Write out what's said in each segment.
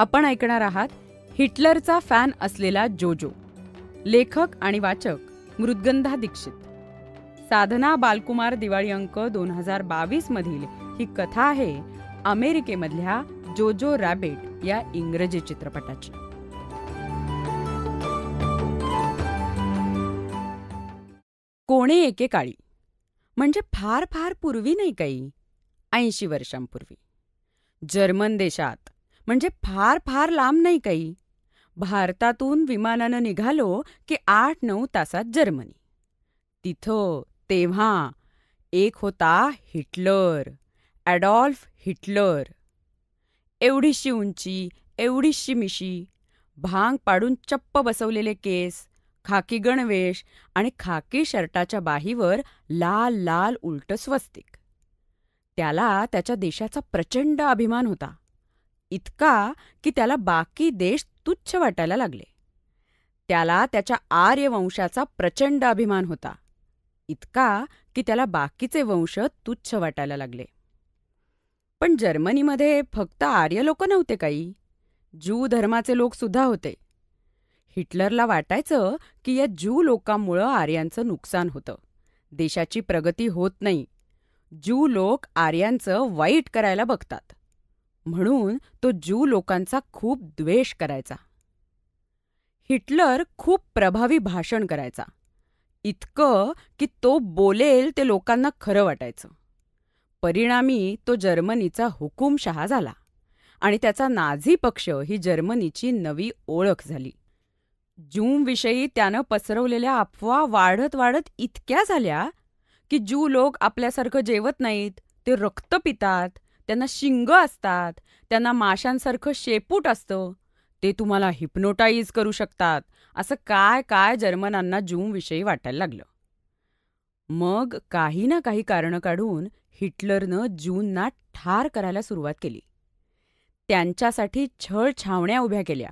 आपण ऐकणार आहात हिटलरचा फॅन असलेला जोजो लेखक आणि वाचक मृद्गंधा दीक्षित साधना बालकुमार दिवाळी अंक दोन हजार बावीस मधील ही कथा आहे अमेरिकेमधल्या जोजो रॅबेट या इंग्रजी चित्रपटाची कोणे एकेकाळी म्हणजे फार फार पूर्वी नाही काही ऐंशी वर्षांपूर्वी जर्मन देशात म्हणजे फार फार लांब नाही काही भारतातून विमानानं निघालो की आठ नऊ तासात जर्मनी तिथं तेव्हा एक होता हिटलर ॲडॉल्फ हिटलर एवढीशी उंची एवढीशी मिशी भांग पाडून चप्प बसवलेले केस खाकी गणवेश आणि खाकी शर्टाच्या बाहीवर लाल लाल उलट स्वस्तिक त्याला त्याच्या देशाचा प्रचंड अभिमान होता इतका की त्याला बाकी देश तुच्छ वाटायला लागले त्याला त्याच्या आर्यवंशाचा प्रचंड अभिमान होता इतका की त्याला बाकीचे वंश तुच्छ वाटायला लागले पण जर्मनीमध्ये फक्त आर्य लोक नव्हते काही ज्यू धर्माचे लोक सुद्धा होते हिटलरला वाटायचं की या ज्यू लोकांमुळं आर्यांचं नुकसान होतं देशाची प्रगती होत नाही ज्यू लोक आर्यांचं वाईट करायला बघतात म्हणून तो ज्यू लोकांचा खूप द्वेष करायचा हिटलर खूप प्रभावी भाषण करायचा इतकं की तो बोलेल ते लोकांना खरं वाटायचं परिणामी तो जर्मनीचा हुकुमशहा झाला आणि त्याचा नाझी पक्ष ही जर्मनीची नवी ओळख झाली विषयी त्यानं पसरवलेल्या अफवा वाढत वाढत इतक्या झाल्या की ज्यू लोक आपल्यासारखं जेवत नाहीत ते रक्त पितात त्यांना शिंग असतात त्यांना माशांसारखं शेपूट असतं ते तुम्हाला हिप्नोटाईज करू शकतात असं काय काय जर्मनांना जूमविषयी वाटायला लागलं मग काही ना काही कारणं काढून हिटलरनं जूनना ठार करायला सुरुवात केली त्यांच्यासाठी छळ छावण्या उभ्या केल्या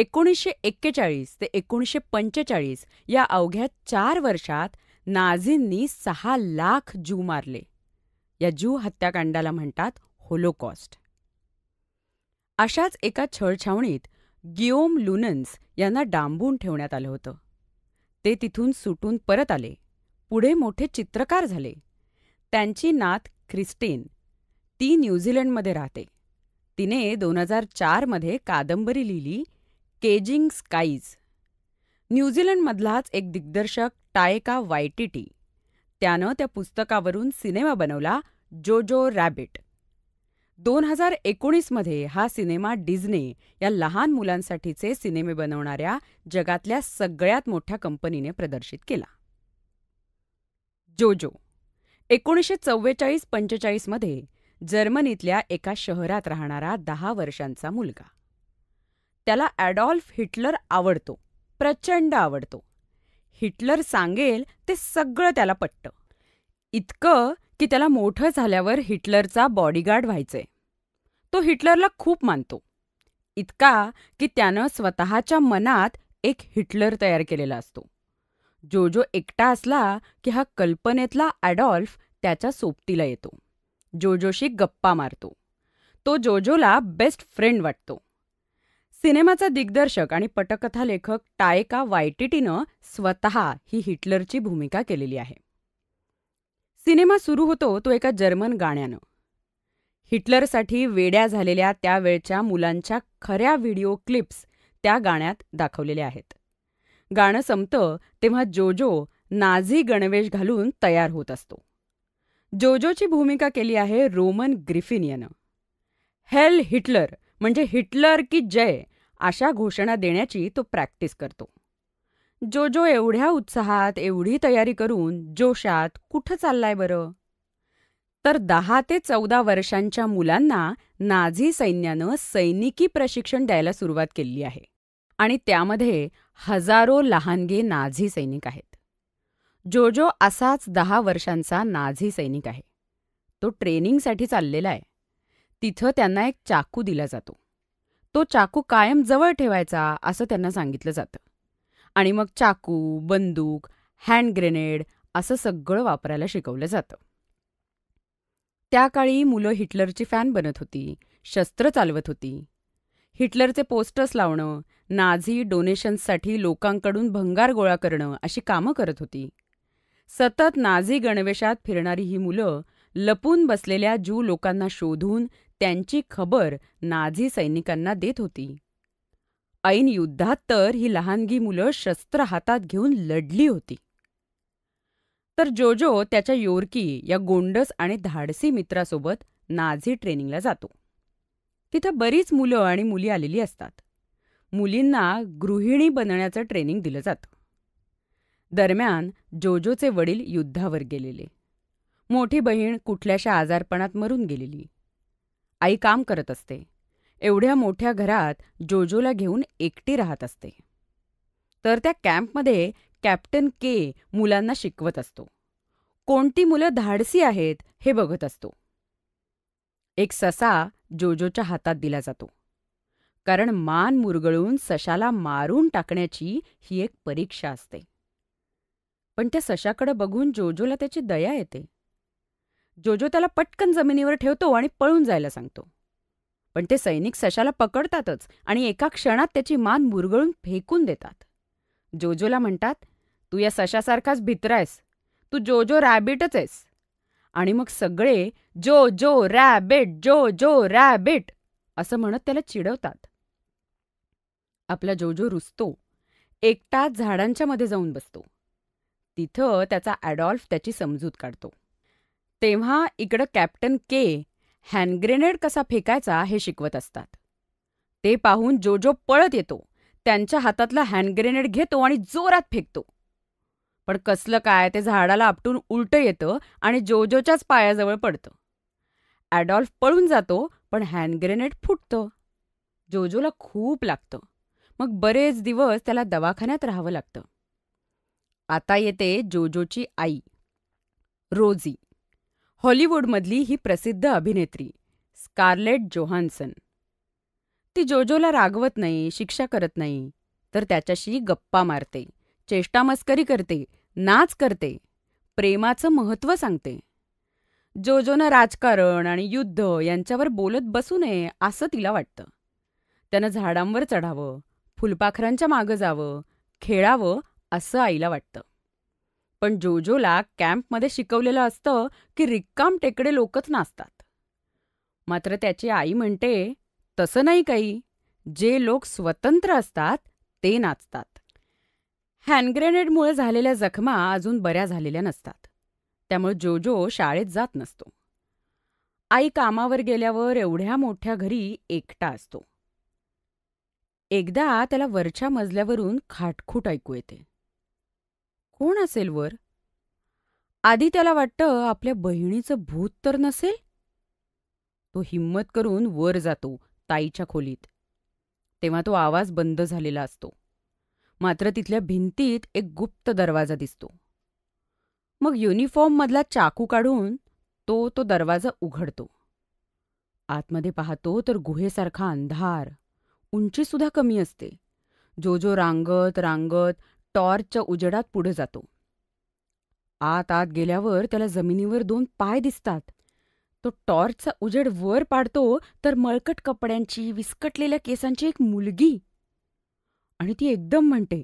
एकोणीसशे एक्केचाळीस ते एकोणीसशे पंचेचाळीस या अवघ्या चार वर्षात नाझींनी सहा लाख जू मारले या ज्यू हत्याकांडाला म्हणतात होलोकॉस्ट अशाच एका छळछावणीत गिओम लुनन्स यांना डांबून ठेवण्यात आलं होतं ते तिथून सुटून परत आले पुढे मोठे चित्रकार झाले त्यांची नात ख्रिस्टीन ती न्यूझीलंडमध्ये राहते तिने दोन हजार चारमध्ये कादंबरी लिहिली केजिंग स्काईज न्यूझीलंडमधलाच एक दिग्दर्शक टायका वायटीटी त्यानं त्या पुस्तकावरून सिनेमा बनवला जोजो रॅबिट दोन हजार एकोणीसमध्ये हा सिनेमा डिझने या लहान मुलांसाठीचे सिनेमे बनवणाऱ्या जगातल्या सगळ्यात मोठ्या कंपनीने प्रदर्शित केला जोजो एकोणीसशे चव्वेचाळीस पंचेचाळीसमध्ये जर्मनीतल्या एका शहरात राहणारा दहा वर्षांचा मुलगा त्याला ॲडॉल्फ हिटलर आवडतो प्रचंड आवडतो हिटलर सांगेल ते सगळं त्याला पटतं इतकं की त्याला मोठं झाल्यावर हिटलरचा बॉडीगार्ड व्हायचंय तो हिटलरला खूप मानतो इतका की त्यानं स्वतःच्या मनात एक हिटलर तयार केलेला असतो जो जो एकटा असला की हा कल्पनेतला ॲडॉल्फ त्याच्या सोबतीला येतो जोजोशी गप्पा मारतो तो जोजोला बेस्ट फ्रेंड वाटतो सिनेमाचा दिग्दर्शक आणि पटकथा लेखक टायका वायटिटीनं स्वतः ही हिटलरची भूमिका केलेली आहे सिनेमा सुरू होतो तो एका जर्मन गाण्यानं हिटलरसाठी वेड्या झालेल्या त्यावेळच्या मुलांच्या खऱ्या व्हिडिओ क्लिप्स त्या गाण्यात दाखवलेल्या आहेत गाणं संपतं तेव्हा जोजो नाझी गणवेश घालून तयार होत असतो जोजोची भूमिका केली आहे रोमन ग्रिफिन यानं हेल हिटलर म्हणजे हिटलर की जय अशा घोषणा देण्याची तो प्रॅक्टिस करतो जो जो एवढ्या उत्साहात एवढी तयारी करून जोशात कुठं चाललाय बरं तर दहा ते चौदा वर्षांच्या मुलांना नाझी सैन्यानं सैनिकी प्रशिक्षण द्यायला सुरुवात केली आहे आणि त्यामध्ये हजारो लहानगे नाझी सैनिक आहेत जोजो असाच दहा वर्षांचा नाझी सैनिक आहे तो ट्रेनिंगसाठी चाललेला आहे तिथं त्यांना एक चाकू दिला जातो तो चाकू कायम जवळ ठेवायचा असं त्यांना सांगितलं जातं आणि मग चाकू बंदूक हँड ग्रेनेड असं सगळं वापरायला शिकवलं जातं त्या काळी मुलं हिटलरची फॅन बनत होती शस्त्र चालवत होती हिटलरचे पोस्टर्स लावणं नाझी डोनेशन्ससाठी लोकांकडून भंगार गोळा करणं अशी कामं करत होती सतत नाझी गणवेशात फिरणारी ही मुलं लपून बसलेल्या जू लोकांना शोधून त्यांची खबर नाझी सैनिकांना देत होती ऐन युद्धात तर ही लहानगी मुलं शस्त्र हातात घेऊन लढली होती तर जोजो त्याच्या योरकी या गोंडस आणि धाडसी मित्रासोबत नाझी ट्रेनिंगला जातो तिथं बरीच मुलं आणि मुली आलेली असतात मुलींना गृहिणी बनण्याचं ट्रेनिंग दिलं जातं दरम्यान जोजोचे वडील युद्धावर गेलेले मोठी बहीण कुठल्याशा आजारपणात मरून गेलेली आई काम करत असते एवढ्या मोठ्या घरात जोजोला घेऊन एकटी राहत असते तर त्या कॅम्पमध्ये कॅप्टन के मुलांना शिकवत असतो कोणती मुलं धाडसी आहेत हे बघत असतो एक ससा जोजोच्या हातात दिला जातो कारण मान मुरगळून सशाला मारून टाकण्याची ही एक परीक्षा असते पण त्या सशाकडे बघून जोजोला त्याची दया येते जोजो त्याला पटकन जमिनीवर ठेवतो आणि पळून जायला सांगतो पण ते सैनिक सशाला पकडतातच आणि एका क्षणात त्याची मान मुरगळून फेकून देतात जोजोला म्हणतात तू या सशासारखाच भित्र आहेस तू जोजो रॅबिटच आहेस आणि मग सगळे जो जो रॅबिट जो जो रॅबिट असं म्हणत त्याला चिडवतात आपला जोजो रुसतो एकटा झाडांच्या मध्ये जाऊन बसतो तिथं त्याचा ॲडॉल्फ त्याची समजूत काढतो तेव्हा इकडं कॅप्टन के ग्रेनेड कसा फेकायचा हे शिकवत असतात ते पाहून जोजो पळत येतो त्यांच्या हातातला हँड ग्रेनेड घेतो आणि जोरात फेकतो पण कसलं काय ते झाडाला आपटून उलटं येतं आणि जोजोच्याच पायाजवळ पडतं ॲडॉल्फ पळून जातो पण हँड ग्रेनेड फुटतं जोजोला खूप लागतं मग बरेच दिवस त्याला दवाखान्यात राहावं लागतं आता येते जोजोची आई रोजी हॉलिवूडमधली ही प्रसिद्ध अभिनेत्री स्कार्लेट जोहान्सन ती जोजोला रागवत नाही शिक्षा करत नाही तर त्याच्याशी गप्पा मारते चेष्टामस्करी करते नाच करते प्रेमाचं महत्त्व सांगते जोजोनं राजकारण आणि युद्ध यांच्यावर बोलत बसू नये असं तिला वाटतं त्यानं झाडांवर चढावं फुलपाखरांच्या मागं जावं खेळावं असं आईला वाटतं पण जोजोला कॅम्पमध्ये शिकवलेलं असतं की रिक्काम टेकडे लोकच नाचतात मात्र त्याची आई म्हणते तसं नाही काही जे लोक स्वतंत्र असतात ते नाचतात हँडग्रेनेडमुळे झालेल्या जखमा अजून बऱ्या झालेल्या नसतात त्यामुळे जोजो शाळेत जात नसतो आई कामावर गेल्यावर एवढ्या मोठ्या घरी एकटा असतो एकदा त्याला वरच्या मजल्यावरून खाटखूट ऐकू येते कोण असेल वर आधी त्याला वाटतं आपल्या बहिणीचं भूत तर नसेल तो हिम्मत करून वर जातो ताईच्या खोलीत तेव्हा तो आवाज बंद झालेला असतो मात्र तिथल्या भिंतीत एक गुप्त दरवाजा दिसतो मग युनिफॉर्ममधला चाकू काढून तो तो दरवाजा उघडतो आतमध्ये पाहतो तर गुहेसारखा अंधार उंचीसुद्धा कमी असते जो जो रांगत रांगत टॉर्चच्या उजेडात पुढे जातो आत आत गेल्यावर त्याला जमिनीवर दोन पाय दिसतात तो टॉर्चचा उजेड वर पाडतो तर मळकट कपड्यांची विस्कटलेल्या केसांची एक मुलगी आणि ती एकदम म्हणते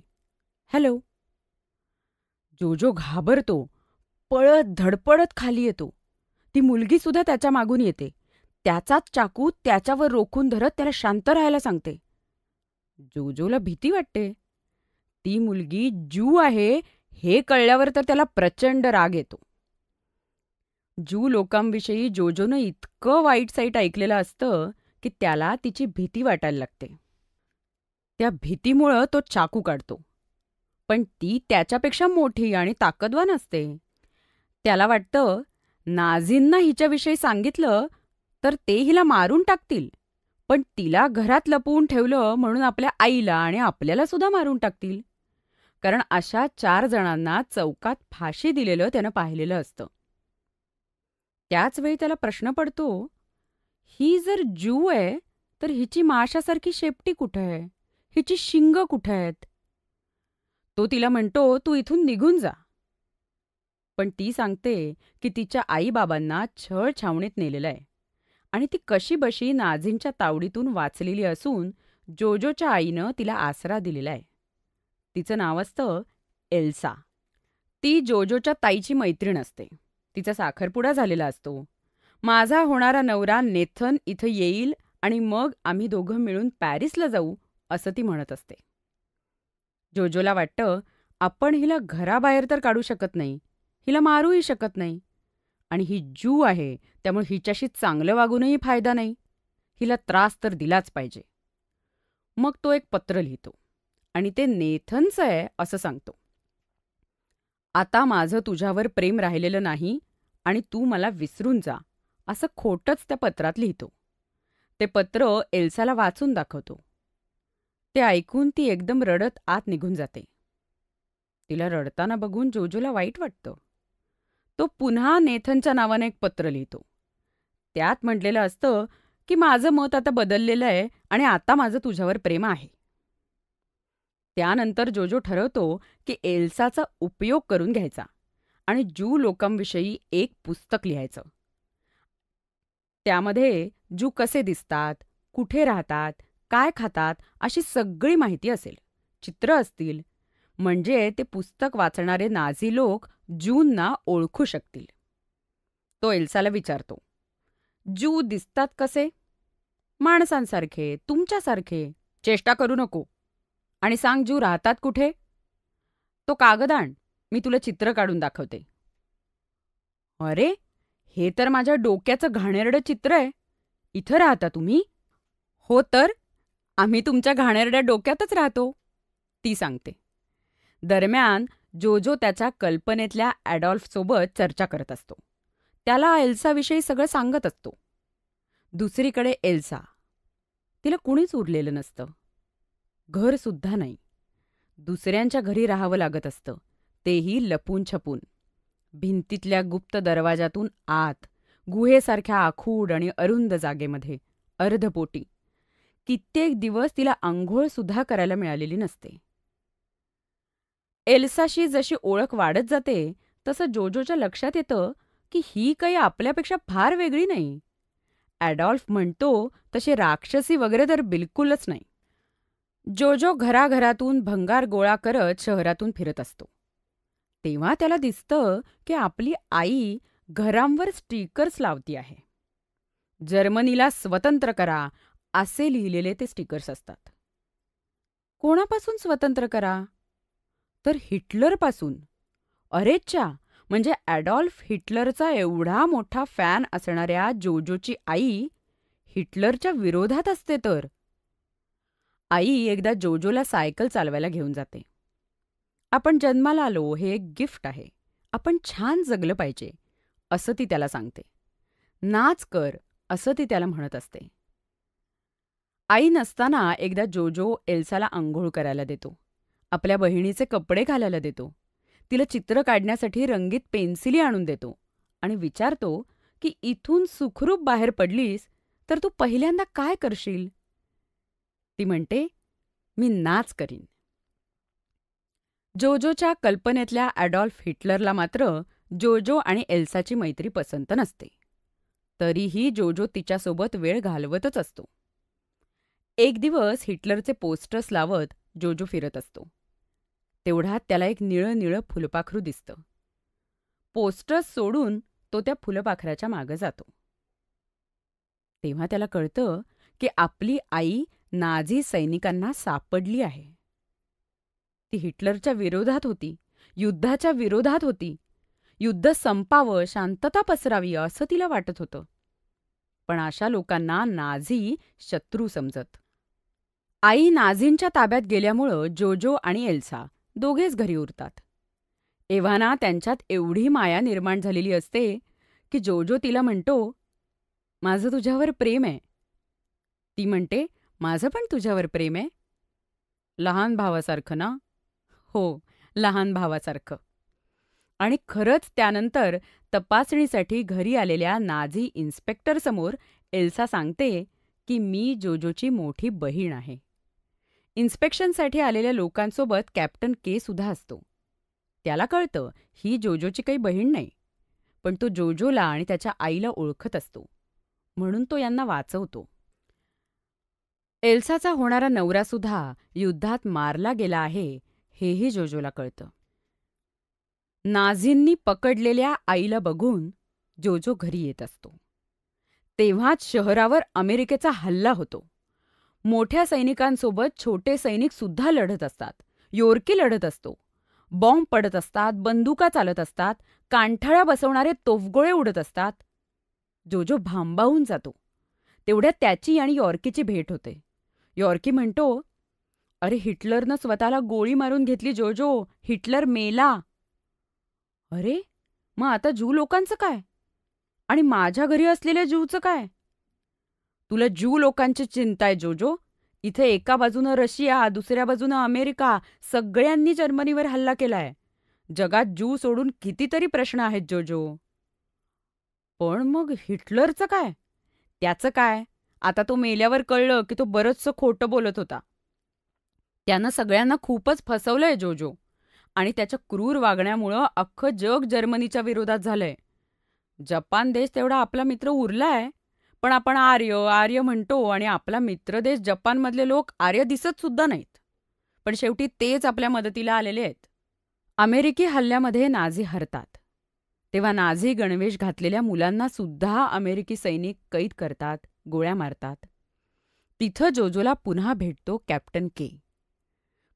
हॅलो जोजो घाबरतो पळत धडपडत खाली येतो ती मुलगी सुद्धा त्याच्या मागून येते त्याचाच चाकू त्याच्यावर रोखून धरत त्याला शांत राहायला सांगते जोजोला भीती वाटते ती मुलगी जू आहे हे कळल्यावर तर त्याला प्रचंड राग येतो जू लोकांविषयी जोजोनं इतकं वाईट साईट ऐकलेलं असतं की त्याला तिची भीती वाटायला लागते त्या भीतीमुळं तो चाकू काढतो पण ती त्याच्यापेक्षा मोठी आणि ताकदवान असते त्याला वाटतं नाझींना हिच्याविषयी सांगितलं तर ते हिला मारून टाकतील पण तिला घरात लपवून ठेवलं म्हणून आपल्या आईला आणि आपल्याला सुद्धा मारून टाकतील कारण अशा चार जणांना चौकात फाशी दिलेलं त्यानं पाहिलेलं असतं त्याचवेळी त्याला प्रश्न पडतो ही जर ज्यू आहे तर हिची माशासारखी शेपटी कुठं आहे हिची शिंग कुठं आहेत तो तिला म्हणतो तू इथून निघून जा पण ती सांगते की तिच्या आईबाबांना छळ छावणीत नेलेलं आहे आणि ती कशी बशी नाझींच्या तावडीतून वाचलेली असून जोजोच्या आईनं तिला आसरा दिलेला आहे तिचं नाव असतं एल्सा ती जोजोच्या ताईची मैत्रीण असते तिचा साखरपुडा झालेला असतो माझा होणारा नवरा नेथन इथं येईल आणि मग आम्ही दोघं मिळून पॅरिसला जाऊ असं ती म्हणत असते जोजोला वाटतं आपण हिला घराबाहेर तर काढू शकत नाही हिला मारूही शकत नाही आणि ही जू आहे त्यामुळे हिच्याशी चांगलं वागूनही फायदा नाही हिला त्रास तर दिलाच पाहिजे मग तो एक पत्र लिहितो आणि ते नेथनचं आहे असं सांगतो आता माझं तुझ्यावर प्रेम राहिलेलं नाही आणि तू मला विसरून जा असं खोटंच त्या पत्रात लिहितो ते पत्र एल्साला वाचून दाखवतो ते ऐकून ती एकदम रडत आत निघून जाते तिला रडताना बघून जोजोला वाईट वाटतं तो पुन्हा नेथनच्या नावाने एक पत्र लिहितो त्यात म्हटलेलं असतं की माझं मत आता बदललेलं आहे आणि आता माझं तुझ्यावर प्रेम आहे त्यानंतर जोजो ठरवतो की एल्साचा उपयोग करून घ्यायचा आणि जू लोकांविषयी एक पुस्तक लिहायचं त्यामध्ये जू कसे दिसतात कुठे राहतात काय खातात अशी सगळी माहिती असेल चित्र असतील म्हणजे ते पुस्तक वाचणारे नाझी लोक जूंना ओळखू शकतील तो एल्साला विचारतो जू दिसतात कसे माणसांसारखे तुमच्यासारखे चेष्टा करू नको आणि सांग जू राहतात कुठे तो कागद आण मी तुला चित्र काढून दाखवते अरे हे तर माझ्या डोक्याचं घाणेरडं चित्र आहे इथं राहता तुम्ही हो तर आम्ही तुमच्या घाणेरड्या डोक्यातच राहतो ती सांगते दरम्यान जोजो त्याच्या कल्पनेतल्या ॲडॉल्फसोबत चर्चा करत असतो त्याला एल्साविषयी सगळं सांगत असतो दुसरीकडे एल्सा तिला कुणीच उरलेलं नसतं घरसुद्धा नाही दुसऱ्यांच्या घरी राहावं लागत असतं तेही लपून छपून भिंतीतल्या गुप्त दरवाजातून आत गुहेसारख्या आखूड आणि अरुंद जागेमध्ये अर्धपोटी कित्येक दिवस तिला आंघोळ सुद्धा करायला मिळालेली नसते एल्साशी जशी ओळख वाढत जाते तसं जोजोच्या लक्षात येतं की ही काही आपल्यापेक्षा फार वेगळी नाही ॲडॉल्फ म्हणतो तसे राक्षसी वगैरे तर बिलकुलच नाही जोजो घराघरातून भंगार गोळा करत शहरातून फिरत असतो तेव्हा त्याला दिसतं की आपली आई घरांवर स्टिकर्स लावती आहे जर्मनीला स्वतंत्र करा असे लिहिलेले ते स्टिकर्स असतात कोणापासून स्वतंत्र करा तर हिटलरपासून अरेच्या म्हणजे ॲडॉल्फ हिटलरचा एवढा मोठा फॅन असणाऱ्या जोजोची आई हिटलरच्या विरोधात असते तर आई एकदा जोजोला सायकल चालवायला घेऊन जाते आपण जन्माला आलो हे एक गिफ्ट आहे आपण छान जगलं पाहिजे असं ती त्याला सांगते नाच कर असं ती त्याला म्हणत असते आई नसताना एकदा जोजो एल्साला आंघोळ करायला देतो आपल्या बहिणीचे कपडे घालायला देतो तिला चित्र काढण्यासाठी रंगीत पेन्सिली आणून देतो आणि विचारतो की इथून सुखरूप बाहेर पडलीस तर तू पहिल्यांदा काय करशील ती म्हणते मी नाच करीन जोजोच्या कल्पनेतल्या ॲडॉल्फ हिटलरला मात्र जोजो आणि एल्साची मैत्री पसंत नसते तरीही जोजो तिच्यासोबत वेळ घालवतच असतो एक दिवस हिटलरचे पोस्टर्स लावत जोजो फिरत असतो तेवढ्यात त्याला एक निळं निळं फुलपाखरू दिसतं पोस्टर्स सोडून तो त्या फुलपाखराच्या मागं जातो तेव्हा त्याला कळतं की आपली आई नाझी सैनिकांना सापडली आहे ती हिटलरच्या विरोधात होती युद्धाच्या विरोधात होती युद्ध संपावं शांतता पसरावी असं तिला वाटत होतं पण अशा लोकांना नाझी शत्रू समजत आई नाझींच्या ताब्यात गेल्यामुळं जोजो आणि एल्सा दोघेच घरी उरतात एव्हाना त्यांच्यात एवढी माया निर्माण झालेली असते की जोजो तिला म्हणतो माझं तुझ्यावर प्रेम आहे ती म्हणते माझं पण तुझ्यावर प्रेम आहे लहान भावासारखं ना हो लहान भावासारखं आणि खरंच त्यानंतर तपासणीसाठी घरी आलेल्या नाझी इन्स्पेक्टरसमोर एल्सा सांगते की मी जोजोची मोठी बहीण आहे इन्स्पेक्शनसाठी आलेल्या लोकांसोबत कॅप्टन के सुद्धा असतो त्याला कळतं ही जोजोची काही बहीण नाही पण तो जोजोला आणि त्याच्या आईला ओळखत असतो म्हणून तो यांना वाचवतो एल्साचा होणारा नवरासुद्धा युद्धात मारला गेला आहे हेही जोजोला कळतं नाझींनी पकडलेल्या आईला बघून जोजो घरी येत असतो तेव्हाच शहरावर अमेरिकेचा हल्ला होतो मोठ्या सैनिकांसोबत छोटे सैनिक सुद्धा लढत असतात योरकी लढत असतो बॉम्ब पडत असतात बंदुका चालत असतात कांठाळ्या बसवणारे तोफगोळे उडत असतात जोजो भांबावून जातो तेवढ्या त्याची आणि यॉर्कीची भेट होते यॉर्की म्हणतो अरे हिटलरनं स्वतःला गोळी मारून घेतली जोजो हिटलर मेला अरे मग आता जू लोकांचं काय आणि माझ्या घरी असलेल्या जूचं काय तुला जू लोकांची चिंता आहे जोजो इथे एका बाजूनं रशिया दुसऱ्या बाजूनं अमेरिका सगळ्यांनी जर्मनीवर हल्ला केलाय जगात जू सोडून कितीतरी प्रश्न आहेत जोजो पण मग हिटलरचं काय त्याचं काय आता तो मेल्यावर कळलं की तो बरंचसं खोटं बोलत होता त्यानं सगळ्यांना खूपच फसवलंय जोजो आणि त्याच्या क्रूर वागण्यामुळं अख्खं जग जर्मनीच्या विरोधात झालंय जपान देश तेवढा आपला मित्र उरलाय पण आपण आर्य आर्य म्हणतो आणि आपला मित्र देश जपानमधले लोक आर्य दिसत सुद्धा नाहीत पण शेवटी तेच आपल्या मदतीला आलेले आहेत अमेरिकी हल्ल्यामध्ये नाझी हरतात तेव्हा नाझी गणवेश घातलेल्या मुलांना सुद्धा अमेरिकी सैनिक कैद करतात गोळ्या मारतात तिथं जोजोला पुन्हा भेटतो कॅप्टन के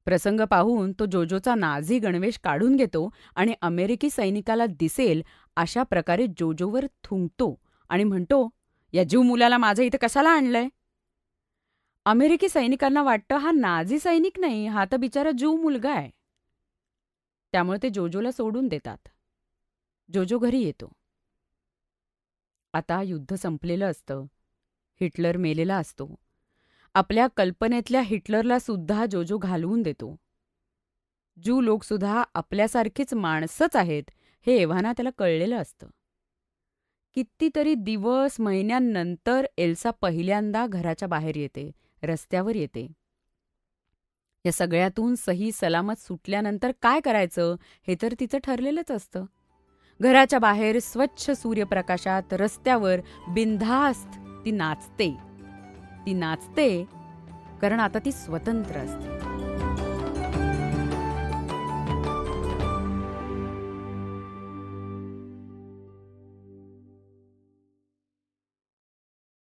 प्रसंग पाहून तो जोजोचा नाझी गणवेश काढून घेतो आणि अमेरिकी सैनिकाला दिसेल अशा प्रकारे जोजोवर थुंकतो आणि म्हणतो या जीव मुलाला माझं इथं कशाला आणलंय अमेरिकी सैनिकांना वाटतं हा नाझी सैनिक नाही हा तर बिचारा जीव मुलगा आहे त्यामुळे ते जोजोला सोडून देतात जोजो घरी येतो आता युद्ध संपलेलं असतं हिटलर मेलेला असतो आपल्या कल्पनेतल्या हिटलरला सुद्धा जोजो घालवून देतो जू लोकसुद्धा आपल्यासारखीच माणसंच आहेत हे एव्हाना त्याला कळलेलं असतं कितीतरी दिवस महिन्यांनंतर एल्सा पहिल्यांदा घराच्या बाहेर येते रस्त्यावर येते या सगळ्यातून सही सलामत सुटल्यानंतर काय करायचं हे तर तिचं ठरलेलंच असतं घराच्या बाहेर स्वच्छ सूर्यप्रकाशात रस्त्यावर बिनधास्त ती नाचते ती नाचते कारण आता ती स्वतंत्र असते